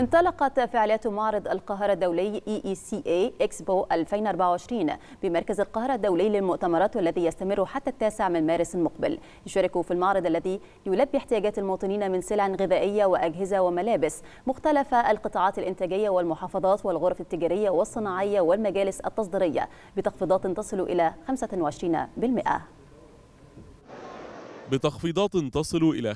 انطلقت فعاليات معرض القاهرة الدولي EECA إكسبو 2024 بمركز القاهرة الدولي للمؤتمرات والذي يستمر حتى التاسع من مارس المقبل يشارك في المعرض الذي يلبي احتياجات المواطنين من سلع غذائية وأجهزة وملابس مختلف القطاعات الإنتاجية والمحافظات والغرف التجارية والصناعية والمجالس التصديرية بتخفيضات تصل إلى 25% بتخفيضات تصل إلى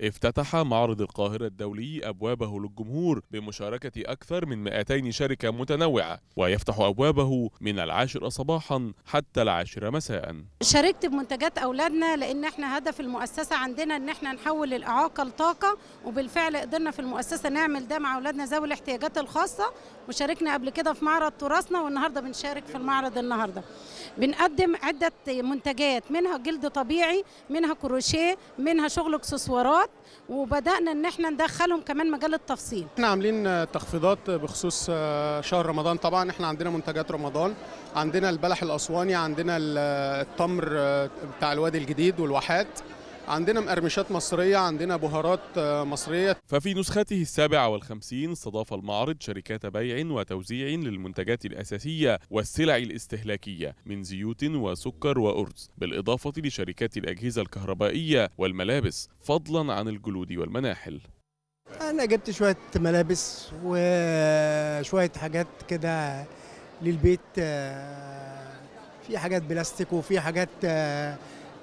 25% افتتح معرض القاهرة الدولي أبوابه للجمهور بمشاركة أكثر من 200 شركة متنوعة ويفتح أبوابه من العاشرة صباحا حتى العاشرة مساء شاركت بمنتجات أولادنا لأن احنا هدف المؤسسة عندنا أن احنا نحول الإعاقة لطاقة وبالفعل قدرنا في المؤسسة نعمل ده مع أولادنا ذوي الاحتياجات الخاصة وشاركنا قبل كده في معرض تراثنا والنهاردة بنشارك في المعرض النهاردة بنقدم عدة منتجات منها جلد طبيعي منها كروشيه منها شغل اكسسوارات وبدانا ان احنا ندخلهم كمان مجال التفصيل احنا عاملين تخفيضات بخصوص آه، شهر رمضان طبعا احنا عندنا منتجات رمضان عندنا البلح الاسواني عندنا التمر آه، بتاع الوادي الجديد والواحات عندنا مقرمشات مصرية عندنا بهارات آه، مصرية ففي نسخته السابعة والخمسين استضاف المعرض شركات بيع وتوزيع للمنتجات الأساسية والسلع الاستهلاكية من زيوت وسكر وأرز بالإضافة لشركات الأجهزة الكهربائية والملابس فضلا عن الجلود والمناحل أنا جبت شوية ملابس وشوية حاجات كده للبيت آه، في حاجات بلاستيك وفي حاجات آه،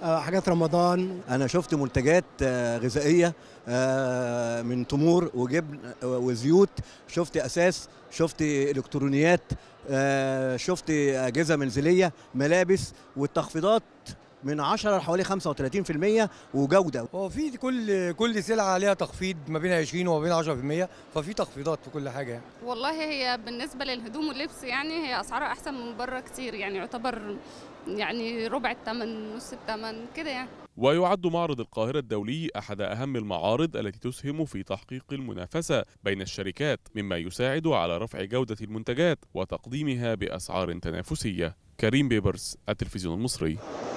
آه، حاجات رمضان انا شفت منتجات آه، غذائيه آه، من تمور وجبن وزيوت شفت اساس شفت الكترونيات شفت اجهزه منزليه ملابس والتخفيضات من 10 لحوالي 35% وجوده هو في كل كل سلعه عليها تخفيض ما بين 20 وما بين 10% ففي تخفيضات في كل حاجه يعني. والله هي بالنسبه للهدوم واللبس يعني هي اسعارها احسن من بره كتير يعني يعتبر يعني ربع الثمن نص الثمن كده يعني ويعد معرض القاهرة الدولي أحد أهم المعارض التي تسهم في تحقيق المنافسة بين الشركات مما يساعد على رفع جودة المنتجات وتقديمها بأسعار تنافسية كريم بيبرس التلفزيون المصري